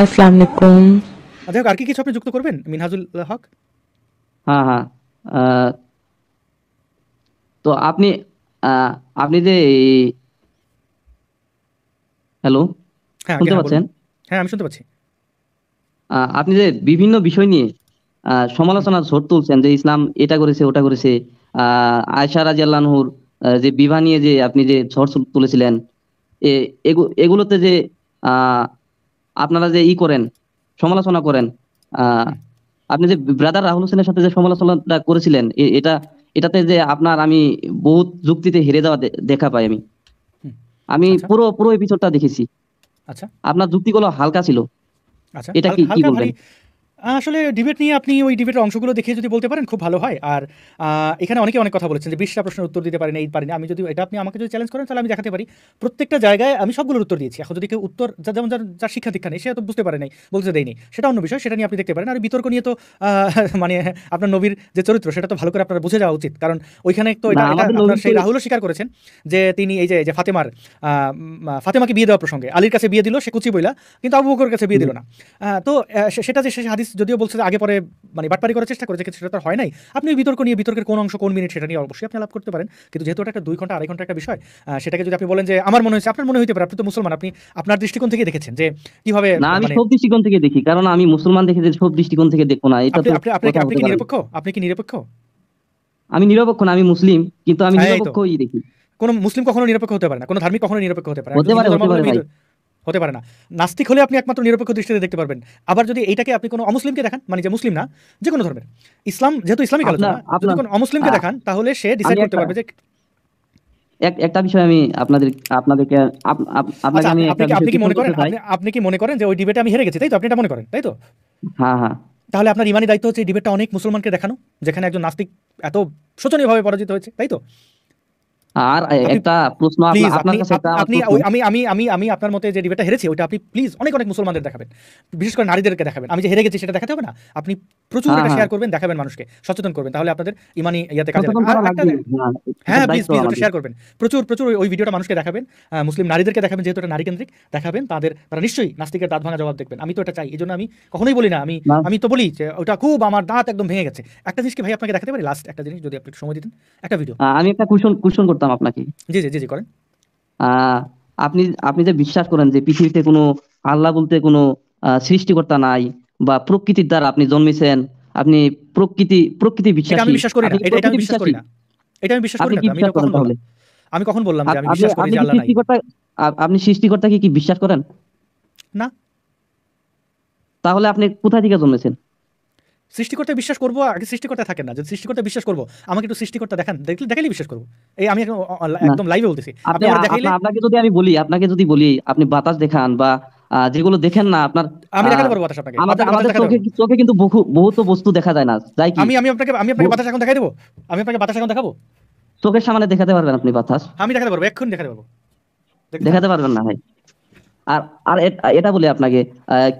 আসসালামু আলাইকুম আচ্ছা আর কি কিছু আপনি যুক্ত করবেন মিনহাজুল হক হ্যাঁ হ্যাঁ তো আপনি আপনি যে হ্যালো হ্যাঁ, শুনতে হ্যাঁ, পাচ্ছেন হ্যাঁ আমি শুনতে পাচ্ছি আপনি যে বিভিন্ন বিষয় নিয়ে সমালোচনার ঝড় তুলছেন যে ইসলাম এটা করেছে ওটা করেছে আয়সা রাজি যে বিবাহ নিয়ে যে আপনি যে ঝড় তুলেছিলেন এগুলোতে যে আপনারা যে ই করেন সমালোচনা করেন আপনি যে ব্রাদার রাহুল হোসেনের সাথে যে সমালোচনাটা করেছিলেন এটা এটাতে যে আপনার আমি বহুত যুক্তিতে হেরে যাওয়া দেখা পাই আমি আমি আচ্ছা। পুরো পুরো এপিসোডটা দেখেছি আচ্ছা আপনার যুক্তিগুলো হালকা ছিল আচ্ছা। এটা কি কি বলবেন আসলে ডিবেট নিয়ে আপনি ওই ডিবেটের অংশগুলো দেখে যদি বলতে পারেন খুব ভালো হয় আর এখানে অনেকে অনেক কথা বলেছেন যে বিশটা প্রশ্নের উত্তর দিতে পারেন এই পারেন আমি যদি এটা আপনি আমাকে যদি চ্যালেঞ্জ করেন তাহলে আমি দেখাতে পারি প্রত্যেকটা জায়গায় আমি সবগুলোর উত্তর দিয়েছি এখন যদি কেউ উত্তর যা যেমন যার শিক্ষা দীক্ষা নেই সে তো বুঝতে পারে নাই বলতে দেয়নি সেটা অন্য বিষয় সেটা নিয়ে আপনি দেখতে পারেন আর বিতর্ক নিয়ে তো মানে আপনার নবীর যে চরিত্র সেটা তো ভালো করে আপনারা বুঝে যাওয়া উচিত কারণ ওইখানে তো এটা সেই রাহুলও স্বীকার করেছেন যে তিনি এই যে ফাতেমার ফাতেমাকে বিয়ে দেওয়া প্রসঙ্গে আলীর কাছে বিয়ে দিল সে কুচি বইলা কিন্তু আবু বকরের কাছে বিয়ে দিল না তো সেটা যে সে হাদিস পুলিশ যদিও বলছে আগে পরে মানে বাটপারি করার চেষ্টা করেছে কিন্তু সেটা তার হয় নাই আপনি বিতর্ক নিয়ে বিতর্কের কোন অংশ কোন মিনিট সেটা নিয়ে অবশ্যই আপনি লাভ করতে পারেন কিন্তু যেহেতু একটা দুই ঘন্টা আড়াই ঘন্টা একটা বিষয় সেটাকে যদি আপনি বলেন যে আমার মনে হয়েছে আপনার মনে হইতে পারে আপনি তো মুসলমান আপনি আপনার দৃষ্টিকোণ থেকে দেখেছেন যে কিভাবে না আমি মানে সব দৃষ্টিকোণ থেকে দেখি কারণ আমি মুসলমান দেখে যে সব দৃষ্টিকোণ থেকে দেখো না এটা তো আপনি আপনি কি নিরপেক্ষ আপনি কি নিরপেক্ষ আমি নিরপেক্ষ না আমি মুসলিম কিন্তু আমি নিরপেক্ষই দেখি কোন মুসলিম কখনো নিরপেক্ষ হতে পারে না কোন ধর্মী কখনো নিরপেক্ষ হতে পারে না হতে পারে হতে পারে ভাই হতে পারে না নাস্তিক হলে আপনি একমাত্র নিরপেক্ষ দৃষ্টিতে দেখতে পারবেন আবার যদি এইটাকে আপনি কোনো অমুসলিমকে দেখান মানে যে মুসলিম না যে কোনো ধর্মের ইসলাম যেহেতু ইসলামিক আলোচনা যদি কোনো অমুসলিমকে দেখান তাহলে সে ডিসাইড করতে পারবে যে একটা বিষয় আমি আপনাদের আপনাদেরকে আচ্ছা, আপনাকে আমি আপনি কি মনে করেন আপনি কি মনে করেন যে ওই ডিবেটে আমি হেরে গেছি তাই তো আপনি এটা মনে করেন তাই তো হ্যাঁ হ্যাঁ তাহলে আপনার ইমানি দায়িত্ব হচ্ছে ডিবেটটা অনেক মুসলমানকে দেখানো যেখানে একজন নাস্তিক এত শোচনীয়ভাবে পরাজিত হয়েছে তাই তো আর একটা প্রশ্ন আপনি আমি আমি আমি আমি আপনার মতে যে ডিবেটটা হেরেছি আপনি প্লিজ অনেক অনেক মুসলমানদের দেখাবেন বিশেষ করে নারীদেরকে দেখাবেন আমি যে হেরে গেছি সেটা দেখাতে হবে না আপনি প্রচুর হ্যাঁ, এটা শেয়ার হ্যাঁ। করবেন দেখাবেন মানুষকে সচেতন করবেন তাহলে আপনাদের ইমানি ইয়াতে কাজে হ্যাঁ প্লিজ প্লিজ ওটা শেয়ার করবেন প্রচুর প্রচুর ওই ভিডিওটা মানুষকে দেখাবেন মুসলিম নারীদেরকে দেখাবেন যেহেতু এটা নারী কেন্দ্রিক দেখাবেন তাদের তারা নিশ্চয়ই নাস্তিকের দাঁত ভাঙা জবাব দেখবেন আমি তো এটা চাই এই জন্য আমি কখনোই বলি না আমি আমি তো বলি যে ওটা খুব আমার দাঁত একদম ভেঙে গেছে একটা জিনিস ভাই আপনাকে দেখাতে পারি লাস্ট একটা জিনিস যদি আপনি সময় দিতেন একটা ভিডিও আমি একটা কুশন কুশন করতাম করতাম আপনাকে জি জি জি করেন আপনি আপনি যে বিশ্বাস করেন যে পৃথিবীতে কোনো আল্লাহ বলতে কোনো সৃষ্টিকর্তা নাই বা প্রকৃতির দ্বারা আপনি জন্মেছেন আপনি প্রকৃতি প্রকৃতি আমি বিশ্বাস করি না এটা আমি বিশ্বাস করি না এটা আমি বিশ্বাস করি না আমি কখন বললাম যে আমি বিশ্বাস করি যে আল্লাহ নাই আপনি সৃষ্টিকর্তাকে কি বিশ্বাস করেন না তাহলে আপনি কোথা থেকে জন্মেছেন সৃষ্টিকর্তা বিশ্বাস করবো আগে সৃষ্টিকর্তা থাকে না যদি সৃষ্টিকর্তা বিশ্বাস করবো আমাকে একটু সৃষ্টিকর্তা দেখান দেখলে দেখাইলে বিশ্বাস করবো এই আমি একদম লাইভে বলতেছি আপনাকে যদি আমি বলি আপনাকে যদি বলি আপনি বাতাস দেখান বা যেগুলো দেখেন না আপনার আমি দেখাতে পারবো বাতাস আপনাকে আমাদের আমাদের চোখে চোখে কিন্তু বহু বহু তো বস্তু দেখা যায় না যাই কি আমি আমি আপনাকে আমি আপনাকে বাতাস এখন দেখাই দেব আমি আপনাকে বাতাস এখন দেখাবো চোখের সামনে দেখাতে পারবেন আপনি বাতাস আমি দেখাতে পারবো এখন দেখাতে পারবো দেখাতে পারবেন না ভাই আর আর এটা বলি আপনাকে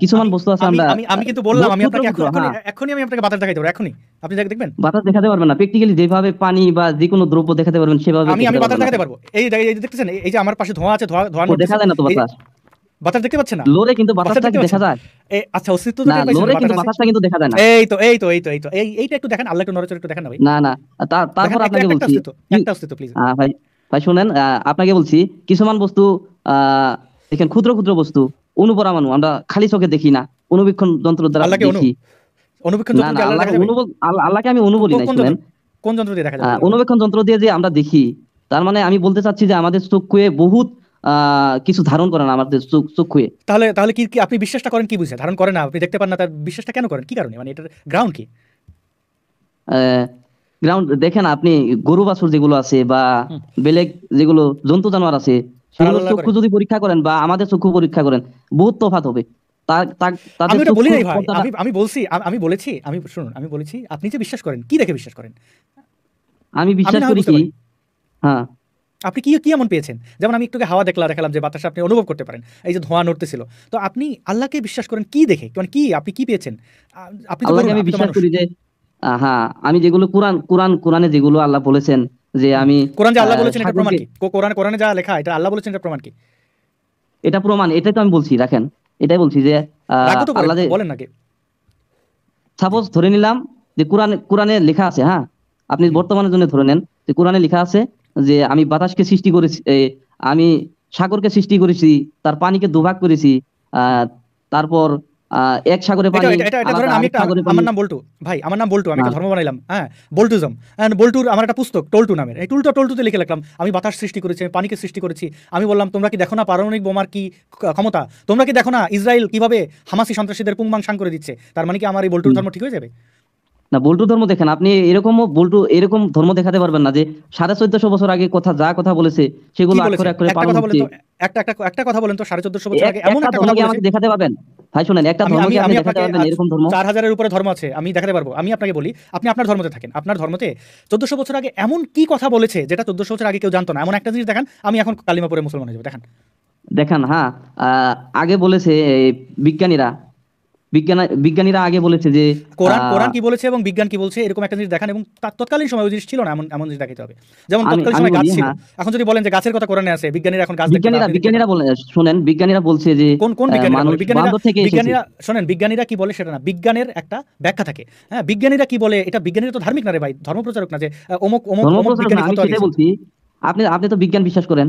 কিছুমান বস্তু আছে আমরা আমি কিন্তু বললাম আমি আপনাকে হ্যাঁ। এখনই আমি আপনাকে বাতাস দেখাই পারবো এখনই আপনি যাকে দেখবেন বাতাস দেখাতে পারবেন না প্র্যাকটিক্যালি যেভাবে পানি বা যে কোনো দ্রব্য দেখাতে পারবেন সেভাবে আমি আমি বাতাস দেখাতে পারবো এই এই দেখতেছেন এই যে আমার পাশে ধোঁয়া আছে ধোঁয়া ধোঁয়া দেখা যায় না তো বাতাস বাতাস দেখতে পাচ্ছেন না লোরে কিন্তু বাতাসটা দেখা যায় এই আচ্ছা অস্তিত্ব না লোরে কিন্তু বাতাসটা কিন্তু দেখা যায় না এই তো এই তো এই তো এই তো এই এইটা একটু দেখেন আল্লাহ একটু একটু দেখেন না না না তারপর আপনাকে বলছি একটা অস্তিত্ব প্লিজ হ্যাঁ ভাই ভাই শুনেন আপনাকে বলছি কিছুমান বস্তু আহ দেখেন ক্ষুদ্র ক্ষুদ্র বস্তু অনুপরামাণু আমরা খালি চোখে দেখি না অনুবীক্ষণ যন্ত্র দ্বারা দেখি আল্লাহকে আমি শুনেন অনুবেক্ষণ যন্ত্র দিয়ে যে আমরা দেখি তার মানে আমি বলতে চাচ্ছি যে আমাদের চক্ষুয়ে বহুত কিছু ধারণ আমাদের চক্ষুয়ে তাহলে তাহলে কি আপনি বিশ্বাসটা করেন কি বুঝে ধারণ করেন না আপনি দেখতে পান না তার বিশ্বাসটা কেন করেন কি কারণে মানে এটার গ্রাউন্ড কি গ্রাউন্ড দেখেন আপনি গরু বাছুর যেগুলো আছে বা বেলেগ যেগুলো জন্তু জানোয়ার আছে চক্ষু যদি পরীক্ষা করেন বা আমাদের চক্ষু পরীক্ষা করেন বহুত তফাত হবে আমি বলি নাই ভাই আমি আমি বলছি আমি বলেছি আমি শুনুন আমি বলেছি আপনি যে বিশ্বাস করেন কি দেখে বিশ্বাস করেন আমি বিশ্বাস করি কি হ্যাঁ আপনি কি কি এমন পেয়েছেন যেমন আমি একটু হাওয়া দেখলা দেখালাম যে বাতাস আপনি অনুভব করতে পারেন এই যে ধোঁয়া নড়তেছিল তো আপনি আল্লাহকে বিশ্বাস করেন কি দেখে মানে কি আপনি কি পেয়েছেন আপনি আমি বিশ্বাস করি যে হ্যাঁ আমি যেগুলো কোরআন কোরআন কোরআনে যেগুলো আল্লাহ বলেছেন যে আমি কোরআন যে আল্লাহ বলেছেন এটা প্রমাণ কি কোরআন কোরআনে যা লেখা এটা আল্লাহ বলেছেন এটা প্রমাণ কি এটা প্রমাণ এটাই তো আমি বলছি দেখেন এটাই বলছি যে আল্লাহ বলেন নাকি সাপোজ ধরে নিলাম যে কোরআন কোরআনে লেখা আছে হ্যাঁ আপনি বর্তমানের জন্য ধরে নেন যে কোরআনে লেখা আছে যে আমি বাতাসকে সৃষ্টি করেছি আমি সাগরকে সৃষ্টি করেছি তার পানিকে দুভাগ করেছি তারপর এক সাগরে পানি এটা এটা ধরেন আমি আমার নাম বল্টু ভাই আমার নাম বল্টু আমি ধর্ম বানাইলাম হ্যাঁ বল্টুজম এন্ড বল্টুর আমার একটা পুস্তক নামের এই টুলটা লিখে আমি বাতাস সৃষ্টি করেছি আমি পানিকে সৃষ্টি করেছি আমি বললাম তোমরা কি দেখো না পারমাণবিক বোমার কি ক্ষমতা তোমরা কি দেখো না ইসরায়েল কিভাবে হামাসি সন্ত্রাসীদের পুংমাংসাং করে দিচ্ছে তার মানে কি আমার এই বল্টুর ধর্ম ঠিক হয়ে যাবে না বল্টু ধর্ম দেখেন আপনি এরকম বল্টু এরকম ধর্ম দেখাতে পারবেন না যে সাড়ে চোদ্দশো বছর আগে কথা যা কথা বলেছে সেগুলো একটা একটা কথা বলেন তো সাড়ে চোদ্দশো বছর আগে এমন একটা কথা দেখাতে পারবেন ভাই শুনেন একটা ধর্ম কি আপনি এরকম ধর্ম 4000 এর উপরে ধর্ম আছে আমি দেখাতে পারবো আমি আপনাকে বলি আপনি আপনার ধর্মতে থাকেন আপনার ধর্মতে 1400 বছর আগে এমন কি কথা বলেছে যেটা 1400 বছর আগে কেউ জানতো না এমন একটা জিনিস দেখান আমি এখন কালিমা মুসলমান হয়ে যাব দেখান দেখান হ্যাঁ আগে বলেছে বিজ্ঞানীরা বিজ্ঞানীরা আগে বলেছে যে কোরআন কোরআন কি বলেছে এবং বিজ্ঞান কি বলছে এরকম একটা জিনিস দেখান এবং তৎকালীন সময় ওই জিনিস ছিল না এমন এমন জিনিস দেখাতে হবে যেমন তৎকালীন সময় গাছ ছিল হ্যাঁ। এখন যদি বলেন যে গাছের কথা কোরআনে আছে বিজ্ঞানীরা এখন গাছ বিজ্ঞানীরা শুনেন বিজ্ঞানীরা বলছে যে কোন কোন বিজ্ঞানীরা বিজ্ঞানীরা শুনেন বিজ্ঞানীরা কি বলে সেটা না বিজ্ঞানের একটা ব্যাখ্যা থাকে হ্যাঁ বিজ্ঞানীরা কি বলে এটা বিজ্ঞানীরা তো ধার্মিক না রে ভাই ধর্মপ্রচারক না যে অমুক অমুক অমুক বিজ্ঞানী বলছি আপনি আপনি তো বিজ্ঞান বিশ্বাস করেন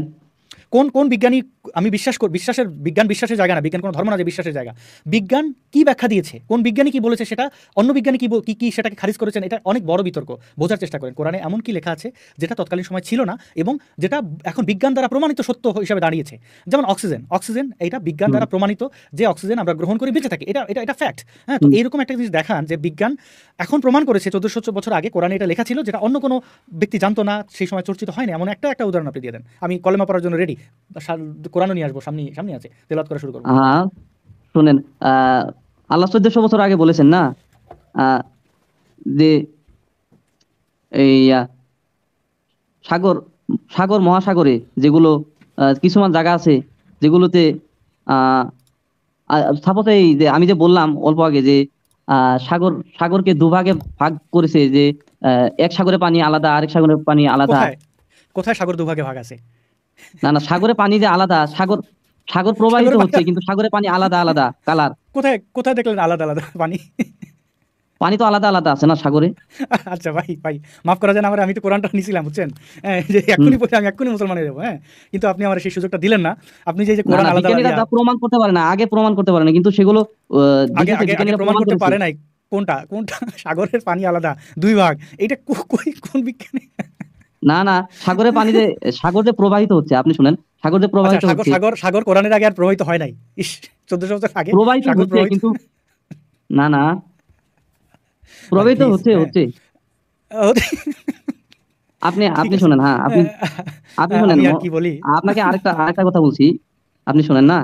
কোন কোন বিজ্ঞানী আমি বিশ্বাস করি বিশ্বাসের বিজ্ঞান বিশ্বাসের জায়গা না বিজ্ঞান কোনো ধর্ম না যে বিশ্বাসের জায়গা বিজ্ঞান কি ব্যাখ্যা দিয়েছে কোন বিজ্ঞানী কি বলেছে সেটা অন্য বিজ্ঞানী কি কি সেটাকে খারিজ করেছেন এটা অনেক বড় বিতর্ক বোঝার চেষ্টা করেন কোরআনে এমন কি লেখা আছে যেটা তৎকালীন সময় ছিল না এবং যেটা এখন বিজ্ঞান দ্বারা প্রমাণিত সত্য হিসাবে দাঁড়িয়েছে যেমন অক্সিজেন অক্সিজেন এটা বিজ্ঞান দ্বারা প্রমাণিত যে অক্সিজেন আমরা গ্রহণ করে বেঁচে থাকি এটা এটা এটা ফ্যাক্ট হ্যাঁ তো এইরকম একটা জিনিস দেখান যে বিজ্ঞান এখন প্রমাণ করেছে চোদ্দশো বছর আগে কোরআনে এটা লেখা ছিল যেটা অন্য কোনো ব্যক্তি জানতো না সেই সময় চর্চিত হয়নি এমন একটা একটা উদাহরণ আপনি দিয়ে দেন আমি কলেমা পড়ার জন্য রেডি কোরআন নিয়ে আসবো সামনে সামনে আছে তেলাত করা শুরু করবো হ্যাঁ শুনেন আল্লাহ চোদ্দশো বছর আগে বলেছেন না যে এই সাগর সাগর মহাসাগরে যেগুলো কিছুমান জায়গা আছে যেগুলোতে আহ এই যে আমি যে বললাম অল্প আগে যে সাগর সাগরকে দুভাগে ভাগ করেছে যে এক সাগরে পানি আলাদা আরেক সাগরের পানি আলাদা কোথায় সাগর দুভাগে ভাগ আছে না না সাগরে পানি যে আলাদা সাগর সাগর প্রবাহিত হচ্ছে কিন্তু সাগরে পানি আলাদা আলাদা কালার কোথায় কোথায় দেখলেন আলাদা আলাদা পানি পানি তো আলাদা আলাদা আছে না সাগরে আচ্ছা ভাই ভাই মাফ করা যায় আমার আমি তো কোরআনটা নিছিলাম বুঝছেন হ্যাঁ, যে এখনই বলে আমি এখনই মুসলমান হয়ে যাবো হ্যাঁ কিন্তু আপনি আমার সেই সুযোগটা দিলেন না আপনি যে কোরআন আলাদা আলাদা প্রমাণ করতে পারে না আগে প্রমাণ করতে পারে না কিন্তু সেগুলো আগে আগে প্রমাণ করতে পারে নাই কোনটা কোনটা সাগরের পানি আলাদা দুই ভাগ এটা কই কোন বিজ্ঞানী না না সাগরে পানিতে সাগর যে প্রবাহিত হচ্ছে আপনি শুনেন সাগর যে আচ্ছা, প্রবাহিত হচ্ছে সাগর সাগর কোরআনের আগে আর প্রবাহিত হয় নাই 1400 বছর আগে প্রবাহিত হচ্ছে কিন্তু না না প্রবাহিত হচ্ছে হ্যাঁ। হচ্ছে আপনি আপনি শুনেন হ্যাঁ আপনি হ্যাঁ, আপনি শুনেন কি বলি আপনাকে আরেকটা আরেকটা কথা বলছি আপনি শুনেন না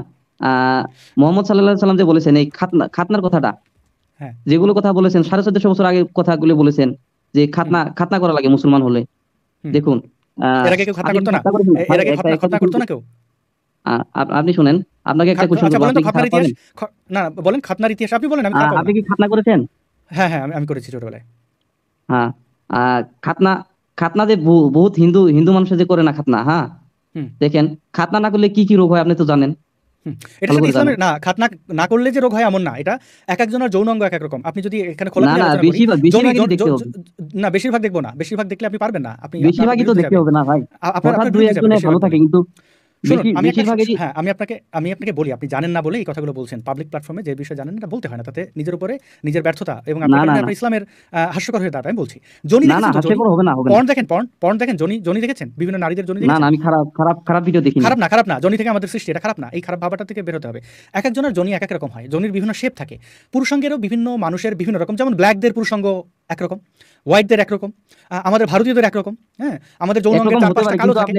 মোহাম্মদ সাল্লাল্লাহু আলাইহি সাল্লাম যে বলেছেন এই খাতনা খাতনার কথাটা হ্যাঁ। যেগুলো কথা বলেছেন সাড়ে চোদ্দশো বছর আগে কথাগুলো বলেছেন যে খাতনা খাতনা করা লাগে মুসলমান হলে দেখুন আপনি শুনেন আপনাকে একটা আচ্ছা, কোশ্চেন না বলেন খাতনার ইতিহাস আপনি বলেন আপনি কি খাতনা করেছেন হ্যাঁ হ্যাঁ আমি করেছি ছোটবেলায় হ্যাঁ খাতনা খাতনা যে বহুত হিন্দু হিন্দু মানুষের যে করে না খাতনা হ্যাঁ দেখেন খাতনা না করলে কি কি রোগ হয় আপনি তো জানেন এটা শুধু না খাতনা না করলে যে রোগ হয় এমন না এটা এক একজনের যৌন অঙ্গ এক এক রকম আপনি যদি এখানে খোলা না বেশিরভাগ দেখবো না বেশিরভাগ দেখলে আপনি পারবেন না আপনি বেশিরভাগই তো দেখতে হবে না ভাই আপনার ভালো থাকে কিন্তু হ্যাঁ, আমি আপনাকে বলি আপনি জানেন না বলে এই কথাগুলো বলছেন পাবলিক প্ল্যাটফর্মে যে বিষয়ে জানেন না বলতে হয় না তাতে নিজের উপরে নিজের ব্যর্থতা এবং ইসলামের হাস্যকর হয়ে দাঁড়ায় বলছি জনি পর্ন দেখেন পর্ন পর্ন দেখেন জনি জনি দেখেছেন বিভিন্ন নারীদের জনি আমি খারাপ খারাপ ভিডিও দেখি খারাপ না খারাপ না জনি থেকে আমাদের সৃষ্টি এটা খারাপ না এই খারাপ ভাবাটা থেকে বেরোতে হবে এক একজনের জনি এক এক রকম হয় জনির বিভিন্ন শেপ থাকে পুরুষঙ্গেরও বিভিন্ন মানুষের বিভিন্ন রকম যেমন ব্ল্যাকদের পুরুষঙ্গ একরকম হোয়াইটদের একরকম আমাদের ভারতীয়দের একরকম হ্যাঁ আমাদের যৌনাঙ্গের চারপাশটা কালো থাকে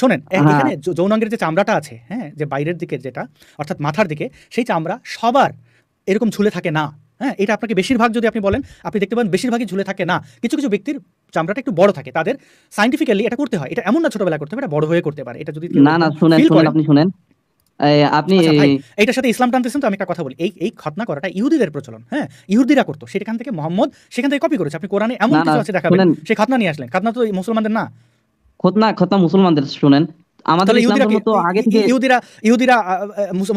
শোনেন হ্যাঁ। এখানে সর্বাঙ্গের যে চামড়াটা আছে হ্যাঁ যে বাইরের দিকে যেটা অর্থাৎ মাথার দিকে সেই চামড়া সবার এরকম ঝুলে থাকে না হ্যাঁ এটা আপনাকে বেশিরভাগ যদি আপনি বলেন আপনি দেখতে পাবেন বেশিরভাগই ঝুলে থাকে না কিছু কিছু ব্যক্তির চামড়াটা একটু বড় থাকে তাদের সাইন্টিফিক্যালি এটা করতে হয় এটা এমন না ছোটবেলা করতে হবে এটা বড় হয়ে করতে পারে এটা যদি না না শুনেন আপনি শুনেন আপনি আচ্ছা, এইটার সাথে ইসলাম টানতেছেন তো আমি একটা কথা বলি এই এই খতনা করাটা ইহুদিদের প্রচলন হ্যাঁ ইহুদিরা করতো সেখান থেকে মোহাম্মদ সেখান থেকে কপি করেছে আপনি কোরআনে এমন কিছু আছে দেখাবেন সেই খতনা নিয়ে আসলেন খতনা তো মুসলমানদের না খতনা খতনা মুসলমানদের শুনেন ইহুদিরা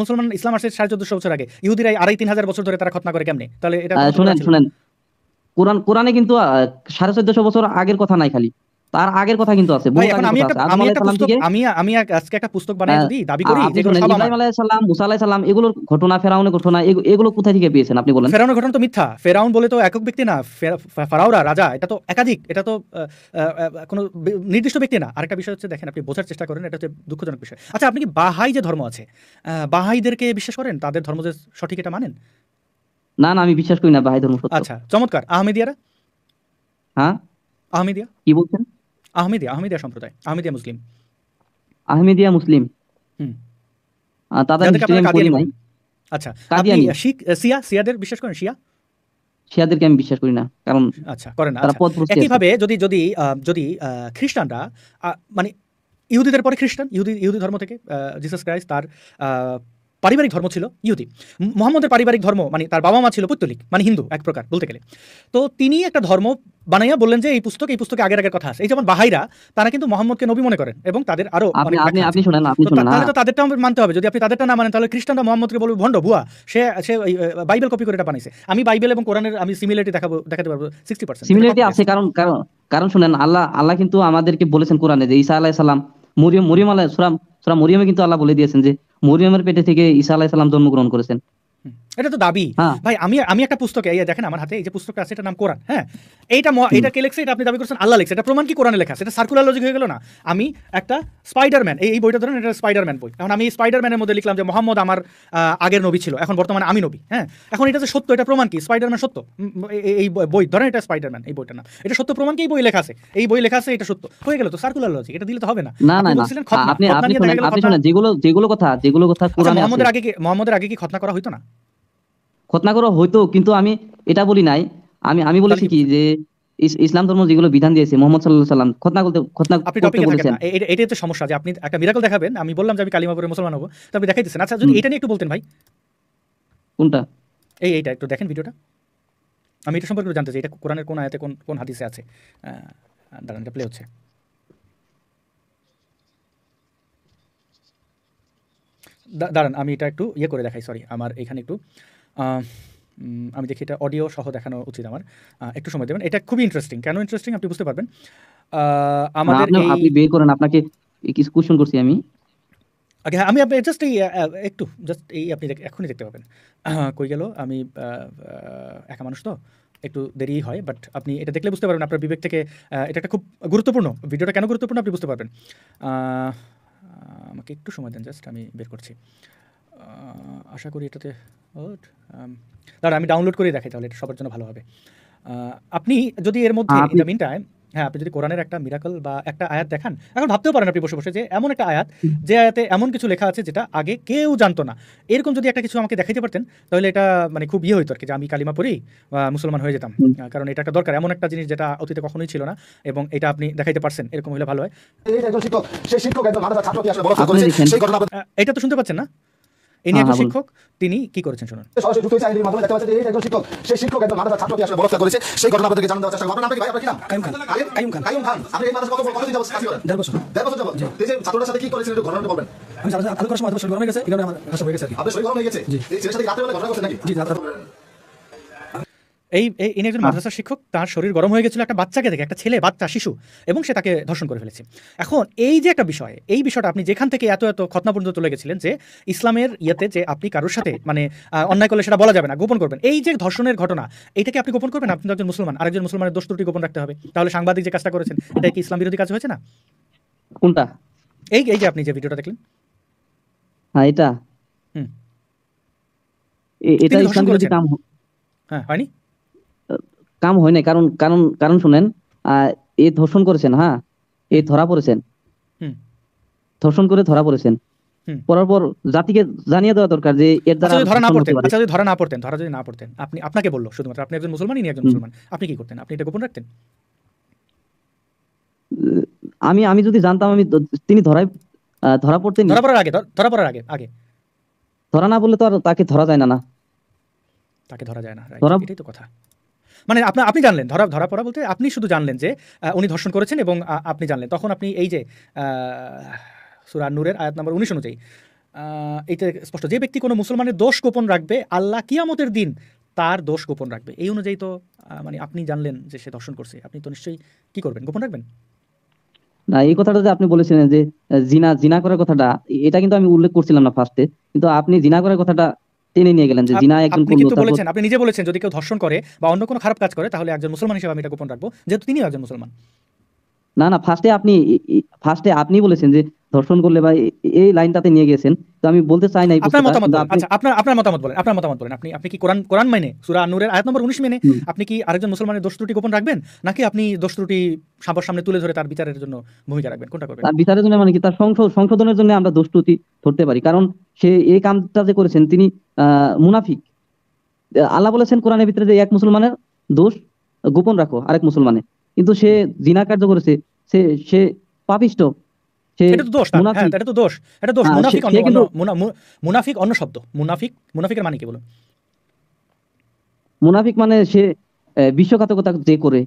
মুসলমান ইসলাম সাড়ে চোদ্দশো বছর আগে ইহুদিরা তিন হাজার বছর ধরে করে তাহলে এটা শুনেন শুনেন কোরআনে কিন্তু সাড়ে চোদ্দশো বছর আগের কথা নাই খালি তার আগের কথা কিন্তু আছে হ্যাঁ, এগুলোর ঘটনা ফেরাউনের ঘটনা এগুলো থেকে পেয়েছেন আপনি বলেন ফেরাউনের ঘটনা তো মিথ্যা ফেরাউন বলে তো একক ব্যক্তি না রাজা এটা তো একাধিক এটা তো নির্দিষ্ট ব্যক্তি না আরেকটা বিষয় হচ্ছে দেখেন আপনি বোঝার চেষ্টা করেন এটা হচ্ছে দুঃখজনক বিষয় আচ্ছা আপনি কি বাহাই যে ধর্ম আছে বাহাইদেরকে বিশ্বাস করেন তাদের ধর্ম যে সঠিক এটা মানেন না না আমি বিশ্বাস করি না বাহাই ধর্ম আচ্ছা চমৎকার আহমেদিয়ারা হ্যাঁ আহমেদিয়া কি বলছেন আহমেদিয়া আহমেদিয়া সম্প্রদায় আহমেদিয়া মুসলিম আহমেদিয়া মুসলিম হুম তাদের হিস্ট্রি আচ্ছা আপনি শিখ সিয়া সিয়াদের বিশ্বাস করেন শিয়া শিয়াদেরকে আমি বিশ্বাস করি না কারণ আচ্ছা করেন না আচ্ছা। পথ একইভাবে যদি যদি যদি খ্রিস্টানরা মানে ইহুদিদের পরে খ্রিস্টান ইহুদি ইহুদি ধর্ম থেকে জিসাস ক্রাইস্ট তার পারিবারিক ধর্ম ছিল ইহুদি মোহাম্মদের পারিবারিক ধর্ম মানে তার বাবা মা ছিল পৈতলিক মানে হিন্দু এক প্রকার বলতে গেলে তো তিনি একটা ধর্ম বানাইয়া বললেন যে এই পুস্তক এই পুস্তকে আগের আগের কথা আছে এই যেমন বাহাইরা তারা কিন্তু মোহাম্মদকে নবী মনে করেন এবং তাদের আরো তাহলে তো তাদেরটা মানতে হবে যদি আপনি তাদেরটা না মানেন তাহলে খ্রিস্টানরা মোহাম্মদকে বলবে ভণ্ড ভুয়া সে সে বাইবেল কপি করে এটা বানাইছে আমি বাইবেল এবং কোরআনের আমি সিমিলারিটি দেখাবো দেখাতে পারবো সিক্সটি পার্সেন্ট সিমিলারিটি আছে কারণ কারণ কারণ শুনেন আল্লাহ আল্লাহ কিন্তু আমাদেরকে বলেছেন কোরআনে যে ঈসা আলাইহিস সালাম মরিয়ম মরিয়ম আলাহ সুরাম সুরাম মরিয়মে কিন্তু আল্লাহ বলে দিয়েছেন যে মরিয়মের পেটে থেকে ঈসা আলাহিসাল্লাম জন্মগ্রহণ করেছেন এটা তো দাবি হ্যাঁ। ভাই আমি আমি একটা পুস্তকে এই দেখেন আমার হাতে এই যে পুস্তকটা আছে এটা নাম কোরআন হ্যাঁ এইটা এটা কে লেখছে এটা আপনি দাবি করছেন আল্লাহ লেখছে এটা প্রমাণ কি কোরআনে লেখা আছে এটা সার্কুলার লজিক হয়ে গেল না আমি একটা স্পাইডারম্যান এই বইটা ধরেন এটা স্পাইডারম্যান বই এখন আমি স্পাইডারম্যানের মধ্যে লিখলাম যে মোহাম্মদ আমার আগের নবী ছিল এখন বর্তমানে আমি নবী হ্যাঁ এখন এটা যে সত্য এটা প্রমাণ কি স্পাইডারম্যান সত্য এই বই ধরেন এটা স্পাইডারম্যান এই বইটা না এটা সত্য প্রমাণ কি এই বই লেখা আছে এই বই লেখা আছে এটা সত্য হয়ে গেল তো সার্কুলার লজিক এটা দিলে তো হবে না না না আপনি আপনি যেগুলো যেগুলো কথা যেগুলো কথা আচ্ছা, মোহাম্মদের আগে কি মোহাম্মদের আগে কি খতনা করা হইতো না খতনা করা হইতো কিন্তু আমি এটা বলি নাই আমি আমি বলেছি কি যে ইসলাম ধর্ম যেগুলো বিধান দিয়েছে মোহাম্মদ সাল্লাহ সাল্লাম খতনা করতে খতনা করতে বলেছেন এটাই তো সমস্যা যে আপনি একটা মিরাকল দেখাবেন আমি বললাম যে আমি কালিমা মুসলমান হবো তো আপনি দেখাই দিচ্ছেন আচ্ছা যদি এটা নিয়ে একটু বলতেন ভাই কোনটা এই এইটা একটু দেখেন ভিডিওটা আমি এটা সম্পর্কে জানতে চাই এটা কোরআনের কোন আয়াতে কোন কোন হাদিসে আছে দাঁড়ান এটা প্লে হচ্ছে দাঁড়ান আমি এটা একটু ইয়ে করে দেখাই সরি আমার এখানে একটু আমি দেখি এটা অডিও সহ দেখানো উচিত আমার একটু সময় দেবেন এটা খুবই ইন্টারেস্টিং কেন ইন্টারেস্টিং আপনি বুঝতে পারবেন আমাদের আপনি বের করেন আপনাকে কিছু কোশ্চেন করছি আমি আগে আমি আপনি জাস্ট এই একটু জাস্ট এই আপনি এখনই দেখতে পাবেন কই গেল আমি একা মানুষ তো একটু দেরি হয় বাট আপনি এটা দেখলে বুঝতে পারবেন আপনার বিবেক থেকে এটা একটা খুব গুরুত্বপূর্ণ ভিডিওটা কেন গুরুত্বপূর্ণ আপনি বুঝতে পারবেন আমাকে একটু সময় দেন জাস্ট আমি বের করছি আশা করি এটাতে um, দাঁড়া আমি ডাউনলোড করে দেখাই তাহলে সবার জন্য ভালো হবে আপনি যদি এর মধ্যে ইন টাইম হ্যাঁ আপনি যদি কোরআনের একটা মিরাকল বা একটা আয়াত দেখান এখন ভাবতেও পারেন আপনি বসে বসে যে এমন একটা আয়াত যে আয়াতে এমন কিছু লেখা আছে যেটা আগে কেউ জানতো না এরকম যদি একটা কিছু আমাকে দেখাইতে পারতেন তাহলে এটা মানে খুব ইয়ে হইতো আর কি যে আমি কালিমা পড়ি মুসলমান হয়ে যেতাম কারণ এটা একটা দরকার এমন একটা জিনিস যেটা অতীতে কখনোই ছিল না এবং এটা আপনি দেখাইতে পারছেন এরকম হলে ভালো হয় এটা তো শুনতে পাচ্ছেন না ইনি একজন হ্যাঁ, শিক্ষক তিনি কি করেছেন শুনুন সরাসরি ছাত্রকে আসলে বলৎকার করেছে সেই ঘটনা আপনাদেরকে জানানোর চেষ্টা করব আপনাকে কি নাম কাইম খান কাইম সাথে আলোচনা করার সময় আপনার শরীর গরম হয়ে গেছে এই আমার ভাষা হয়ে গেছে আর কি আপনার শরীর গরম হয়ে গেছে এই সাথে রাতে বেলা ঘটনা করছেন নাকি জি এই ইনি একজন হ্যাঁ। মাদ্রাসার শিক্ষক তার শরীর গরম হয়ে গেছিল একটা বাচ্চাকে দেখে একটা ছেলে বাচ্চা শিশু এবং সে তাকে ধর্ষণ করে ফেলেছে এখন এই যে একটা বিষয় এই বিষয়টা আপনি যেখান থেকে এত এত খতনা পর্যন্ত চলে গেছিলেন যে ইসলামের ইয়েতে যে আপনি কারোর সাথে মানে অন্যায় করলে সেটা বলা যাবে না গোপন করবেন এই যে ধর্ষণের ঘটনা এইটাকে আপনি গোপন করবেন আপনি একজন মুসলমান আরেকজন মুসলমানের দোষ ত্রুটি গোপন রাখতে হবে তাহলে সাংবাদিক যে কাজটা করেছেন এটা কি ইসলাম বিরোধী কাজ হয়েছে না কোনটা এই এই যে আপনি যে ভিডিওটা দেখলেন হ্যাঁ এটা হুম এটা ইসলাম বিরোধী কাম হ্যাঁ হয়নি কাম হয় নাই কারণ কারণ কারণ শুনেন এ ধর্ষণ করেছেন হ্যাঁ এ ধরা পড়েছেন ধর্ষণ করে ধরা পড়েছেন পরার পর জাতিকে জানিয়ে দেওয়া দরকার যে এর দ্বারা আচ্ছা, ধরা না পড়তেন আচ্ছা যদি ধরা না পড়তেন ধরা যদি না পড়তেন আপনি আপনাকে বললো শুধুমাত্র আপনি একজন একজন মুসলমান আপনি কি করতেন আপনি এটা গোপন রাখতেন আমি আমি যদি জানতাম আমি তিনি ধরাই ধরা পড়তেন ধরা পড়ার আগে ধরা পড়ার আগে আগে ধরা না বললে তো আর তাকে ধরা যায় না না তাকে ধরা যায় না ধরা এটাই তো কথা মানে আপনার আপনি জানলেন ধরা ধরা পড়া বলতে আপনি শুধু জানলেন যে উনি ধর্ষণ করেছেন এবং আপনি জানলেন তখন আপনি এই যে সুরান নূরের আয়াত নম্বর উনিশ অনুযায়ী এইটা স্পষ্ট যে ব্যক্তি কোনো মুসলমানের দোষ গোপন রাখবে আল্লাহ কিয়ামতের দিন তার দোষ গোপন রাখবে এই অনুযায়ী তো মানে আপনি জানলেন যে সে ধর্ষণ করছে আপনি তো নিশ্চয়ই কি করবেন গোপন রাখবেন না এই কথাটা যে আপনি বলেছিলেন যে জিনা জিনা করার কথাটা এটা কিন্তু আমি উল্লেখ করছিলাম না ফার্স্টে কিন্তু আপনি জিনা করার কথাটা টেনে নিয়ে গেলেন যে জিনা একজন আপনি কিন্তু বলেছেন আপনি নিজে বলেছেন যদি কেউ ধর্ষণ করে বা অন্য কোনো খারাপ কাজ করে তাহলে একজন মুসলমান হিসেবে আমি এটা গোপন রাখবো যেহেতু তিনিও একজন মুসলমান না না ফার্স্টে আপনি ফার্স্টে আপনি বলেছেন যে ধর্ষণ করলে বা এই লাইনটাতে নিয়ে গেছেন তো আমি বলতে চাই নাই আপনার মতামত আচ্ছা আপনার আপনার মতামত বলেন আপনার মতামত বলেন আপনি আপনি কি কোরআন কোরআন মানে সুরা নূরের আয়াত নম্বর 19 মানে আপনি কি আরেকজন মুসলমানের দোষ ত্রুটি গোপন রাখবেন নাকি আপনি দোষ ত্রুটি সবার সামনে তুলে ধরে তার বিচারের জন্য ভূমিকা রাখবেন কোনটা করবেন তার বিচারের জন্য মানে কি তার সংশোধনের জন্য আমরা দোষ ত্রুটি ধরতে পারি কারণ সে এই কামটা যে করেছেন তিনি মুনাফিক আল্লাহ বলেছেন কোরআনের ভিতরে যে এক মুসলমানের দোষ গোপন রাখো আরেক মুসলমানের কিন্তু সে জিনা কার্য করেছে সে সে পাপিষ্ট হ্যাঁ, মানে মুনাফিক মানে সে বিশ্বঘাতকতা যে করে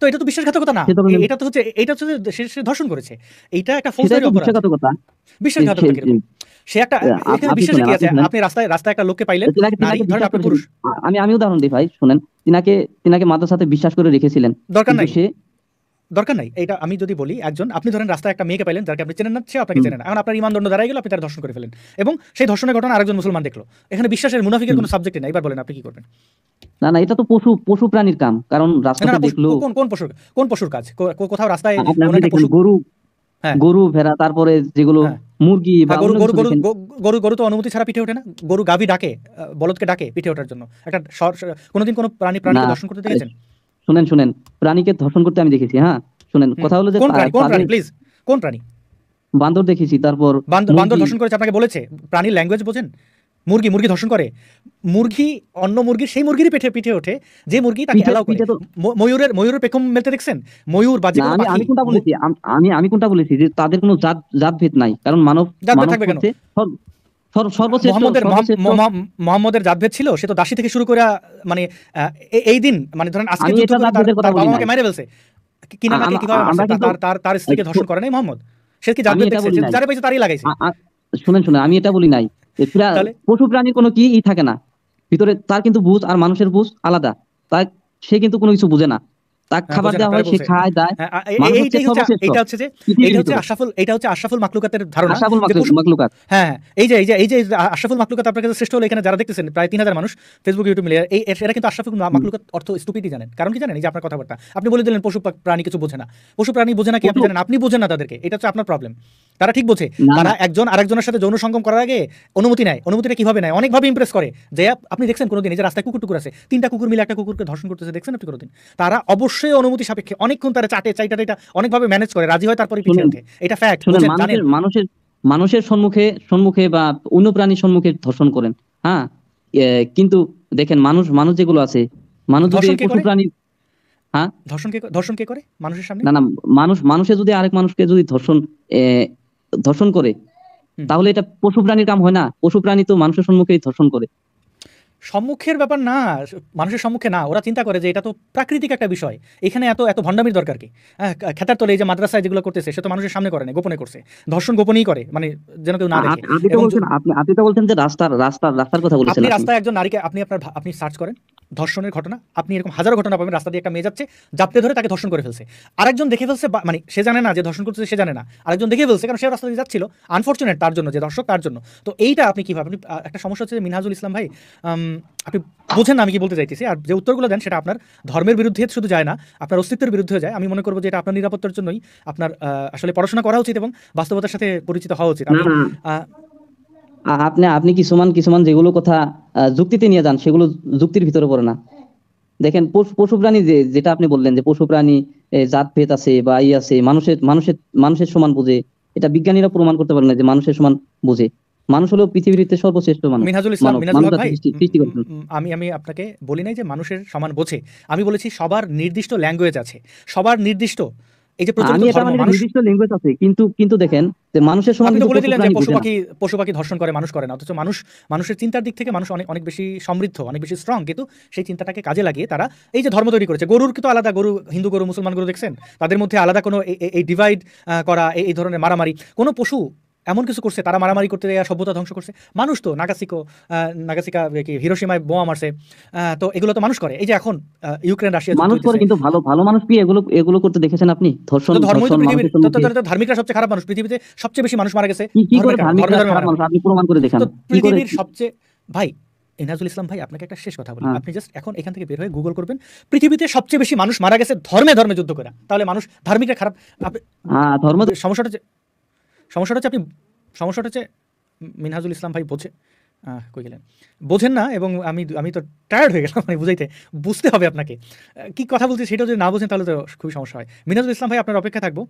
তো এটা তো বিশ্বাসঘাতকতা না এটা তো হচ্ছে এটা হচ্ছে সে ধর্ষণ করেছে এটা একটা ফৌজদারি অপরাধ বিশ্বাসঘাতকতা সে একটা এখানে কি আছে আপনি রাস্তায় রাস্তায় একটা লোককে পাইলেন ধরেন আপনি পুরুষ আমি আমি উদাহরণ দিই ভাই শুনেন তিনাকে তিনাকে মাদ্রাসাতে বিশ্বাস করে রেখেছিলেন দরকার নাই দরকার নাই এটা আমি যদি বলি একজন আপনি ধরেন রাস্তায় একটা মেয়েকে পাইলেন যাকে আপনি চেনেন না সে আপনাকে চেনেন এখন আপনার ইমানদণ্ড দাঁড়ায় গেল আপনি তার দর্শন করে ফেলেন এবং সেই ধর্ষণের ঘটনা আরেকজন মুসলমান দেখলো এখানে বিশ্বাসের মুনাফিকের কোনো সাবজেক্ট নাই এবার বলেন আপনি কি করবেন না না এটা তো পশু পশু প্রাণীর কাম কারণ রাস্তায় দেখলো কোন কোন পশুর কোন পশুর কাজ কোথাও রাস্তায় কোন একটা পশু গরু হ্যাঁ। গরু ভেড়া তারপরে যেগুলো হ্যাঁ। মুরগি বা হ্যাঁ, গরু গরু গরু গরু গরু তো অনুমতি ছাড়া পিঠে ওঠে না গরু গাভী ডাকে বলদকে ডাকে পিঠে ওঠার জন্য একটা কোনোদিন কোনো প্রাণী প্রাণীকে দর্শন করতে দেখেছেন শুনেন শুনেন প্রাণীকে ধর্ষণ করতে আমি দেখেছি হ্যাঁ শুনেন কথা হলো যে কোন প্রাণী কোন প্রাণী প্লিজ কোন প্রাণী বান্দর দেখেছি তারপর বান্দর ধর্ষণ করেছে আপনাকে বলেছে প্রাণীর ল্যাঙ্গুয়েজ বোঝেন মুরগি মুরগি ধর্ষণ করে মুরগি অন্য মুরগির সেই মুরগিরই পেটে পিঠে ওঠে যে মুরগি তাকে এলাও করে ময়ূরের ময়ূরের পেখম মেলতে দেখছেন ময়ূর বা আমি আমি কোনটা বলেছি আমি আমি কোনটা বলেছি যে তাদের কোনো জাত জাত ভেদ নাই কারণ মানব মানব থাকবে কেন মোহাম্মদের ছিল সে তো দাসী থেকে শুরু করে মানে এই দিন মানে ধরেন আজকে মেরে ফেলছে তার স্ত্রীকে আচ্ছা, ধর্ষণ করে নাই মোহাম্মদ সে কি পেয়েছে তারই লাগাইছে শুনেন শুনেন আমি এটা বলি নাই পশু প্রাণীর কোনো কি থাকে না ভিতরে তার কিন্তু বুঝ আর মানুষের বুঝ আলাদা তাই সে কিন্তু কোনো কিছু বুঝে না তাকে হ্যাঁ, খাবার দেওয়া হয় সে খায় দায় হ্যাঁ, এটা হচ্ছে যে এটা হচ্ছে আশরাফুল এটা হচ্ছে আশরাফুল মাকলুকাতের ধারণা আশরাফুল মাকলুকাত হ্যাঁ, হ্যাঁ এই যে এই যে এই যে আশরাফুল মাকলুকাত আপনার কাছে শ্রেষ্ঠ হলো এখানে যারা দেখতেছেন প্রায় তিন হাজার মানুষ ফেসবুক ইউটিউব মিলে এই এরা কিন্তু আশরাফুল মাকলুকাত অর্থ স্টুপিডই জানেন কারণ কি জানেন এই যে আপনার কথাবার্তা আপনি বলে দিলেন পশু প্রাণী কিছু বোঝে না পশু প্রাণী বোঝে না কি আপনি জানেন আপনি বোঝেন না তাদেরকে এটা হচ্ছে আপনার প্রবলেম তারা ঠিক বলছে তারা একজন আরেকজনের সাথে যৌন সঙ্গম করার আগে অনুমতি নেয় অনুমতিটা কিভাবে নেয় অনেকভাবে ইমপ্রেস করে যে আপনি দেখছেন কোনোদিন এই যে রাস্তায় কুকুর টুকুর আছে তিনটা কুকুর মিলে একটা কুকুরকে ধর্ষণ করতেছে দেখছেন আপনি কোনোদিন তারা অবশ্যই অনুমতি সাপেক্ষে অনেকক্ষণ তারা চাটে চাইটা এটা অনেকভাবে ম্যানেজ করে রাজি হয় তারপরে পিছিয়ে ওঠে এটা ফ্যাক্ট মানুষের মানুষের সম্মুখে সম্মুখে বা অন্য প্রাণীর সম্মুখে ধর্ষণ করেন হ্যাঁ কিন্তু দেখেন মানুষ মানুষ যেগুলো আছে মানুষ যদি পশু প্রাণী হ্যাঁ ধর্ষণ কে ধর্ষণ কে করে মানুষের সামনে না না মানুষ মানুষে যদি আরেক মানুষকে যদি ধর্ষণ ধর্ষণ করে তাহলে এটা পশু প্রাণীর কাম হয় না পশু প্রাণী তো মানুষের সম্মুখেই ধর্ষণ করে সম্মুখের ব্যাপার না মানুষের সম্মুখে না ওরা চিন্তা করে যে এটা তো প্রাকৃতিক একটা বিষয় এখানে এত এত ভণ্ডামির দরকার কি হ্যাঁ, খেতার তোলে এই যে মাদ্রাসায় যেগুলো করতেছে সে তো মানুষের সামনে করে না গোপনে করছে ধর্ষণ গোপনেই করে মানে যেন কেউ না দেখে আপনি তো বলছেন যে রাস্তার রাস্তার রাস্তার কথা বলছেন আপনি রাস্তায় একজন নারীকে আপনি আপনার আপনি সার্চ করেন ধর্ষণের ঘটনা আপনি এরকম হাজারো ঘটনা পাবেন রাস্তা দিয়ে একটা মেয়ে যাচ্ছে জাপতে ধরে তাকে ধর্ষণ করে ফেলছে আরেকজন দেখে ফেলছে মানে সে জানে না যে ধর্ষণ করছে সে জানে না আরেকজন দেখে ফেলছে কারণ সে রাস্তা দিয়ে যাচ্ছিল আনফর্চুনেট তার জন্য যে দর্শক তার জন্য তো এইটা আপনি কীভাবে আপনি একটা সমস্যা হচ্ছে মিনহাজুল ইসলাম ভাই আপনি বোঝেন আমি কি বলতে চাইতেছি আর যে উত্তরগুলো দেন সেটা আপনার ধর্মের বিরুদ্ধে শুধু যায় না আপনার অস্তিত্বের বিরুদ্ধে যায় আমি মনে করবো যে এটা আপনার নিরাপত্তার জন্যই আপনার আসলে পড়াশোনা করা উচিত এবং বাস্তবতার সাথে পরিচিত হওয়া উচিত আপনি আপনি কিছুমান কিছুমান যেগুলো কথা যুক্তিতে নিয়ে যান সেগুলো যুক্তির ভিতরে পড়ে না দেখেন পশু প্রাণী যে যেটা আপনি বললেন যে পশু প্রাণী জাত ভেদ আছে বা ই আছে মানুষের মানুষের মানুষের সমান বুঝে এটা বিজ্ঞানীরা প্রমাণ করতে পারে না যে মানুষের সমান বুঝে মানুষ হলো পৃথিবীতে সর্বশ্রেষ্ঠ মানুষ মিনহাজুল ইসলাম মিনহাজুল ভাই আমি আমি আপনাকে বলি নাই যে মানুষের সমান বোঝে আমি বলেছি সবার নির্দিষ্ট ল্যাঙ্গুয়েজ আছে সবার নির্দিষ্ট এই যে আমি এটা মানে নির্দিষ্ট ল্যাঙ্গুয়েজ আছে কিন্তু কিন্তু দেখেন যে মানুষের সমান কিন্তু বলে যে পশু পাখি পশু পাখি ধর্ষণ করে মানুষ করে না অথচ মানুষ মানুষের চিন্তার দিক থেকে মানুষ অনেক অনেক বেশি সমৃদ্ধ অনেক বেশি স্ট্রং কিন্তু সেই চিন্তাটাকে কাজে লাগিয়ে তারা এই যে ধর্ম তৈরি করেছে গরুর কিন্তু আলাদা গরু হিন্দু গরু মুসলমান গরু দেখছেন তাদের মধ্যে আলাদা কোনো এই ডিভাইড করা এই ধরনের মারামারি কোনো পশু এমন কিছু করছে তারা মারামারি করতে দেয়া সভ্যতা ধ্বংস করছে মানুষ তো নাগাসিকো নাগাসিকা কি হিরোসীমায় বোমা মারছে তো এগুলো তো মানুষ করে এই যে এখন ইউক্রেন রাশিয়া মানুষ করে কিন্তু ভালো ভালো মানুষ কি এগুলো এগুলো করতে দেখেছেন আপনি ধর্ষণ ধর্মই তো পৃথিবীর তো ধার্মিকরা সবচেয়ে খারাপ মানুষ পৃথিবীতে সবচেয়ে বেশি মানুষ মারা গেছে কি করে ধর্মিকরা খারাপ মানুষ আপনি প্রমাণ করে দেখান পৃথিবীর সবচেয়ে ভাই এনাজুল ইসলাম ভাই আপনাকে একটা শেষ কথা বলি হ্যাঁ। আপনি জাস্ট এখন এখান থেকে বের হয়ে গুগল করবেন পৃথিবীতে সবচেয়ে বেশি মানুষ মারা গেছে ধর্মে ধর্মে যুদ্ধ করে তাহলে মানুষ ধার্মিকরা খারাপ হ্যাঁ ধর্ম সমস্যাটা সমস্যাটা হচ্ছে আপনি সমস্যাটা হচ্ছে মিনহাজুল ইসলাম ভাই বোঝে কই গেলেন বোঝেন না এবং আমি আমি তো টায়ার্ড হয়ে গেলাম মানে বুঝাইতে বুঝতে হবে আপনাকে কি কথা বলছি সেটা যদি না বোঝেন তাহলে তো খুবই সমস্যা হয় মিনহাজুল ইসলাম ভাই আপনার অপেক্ষা থাকবো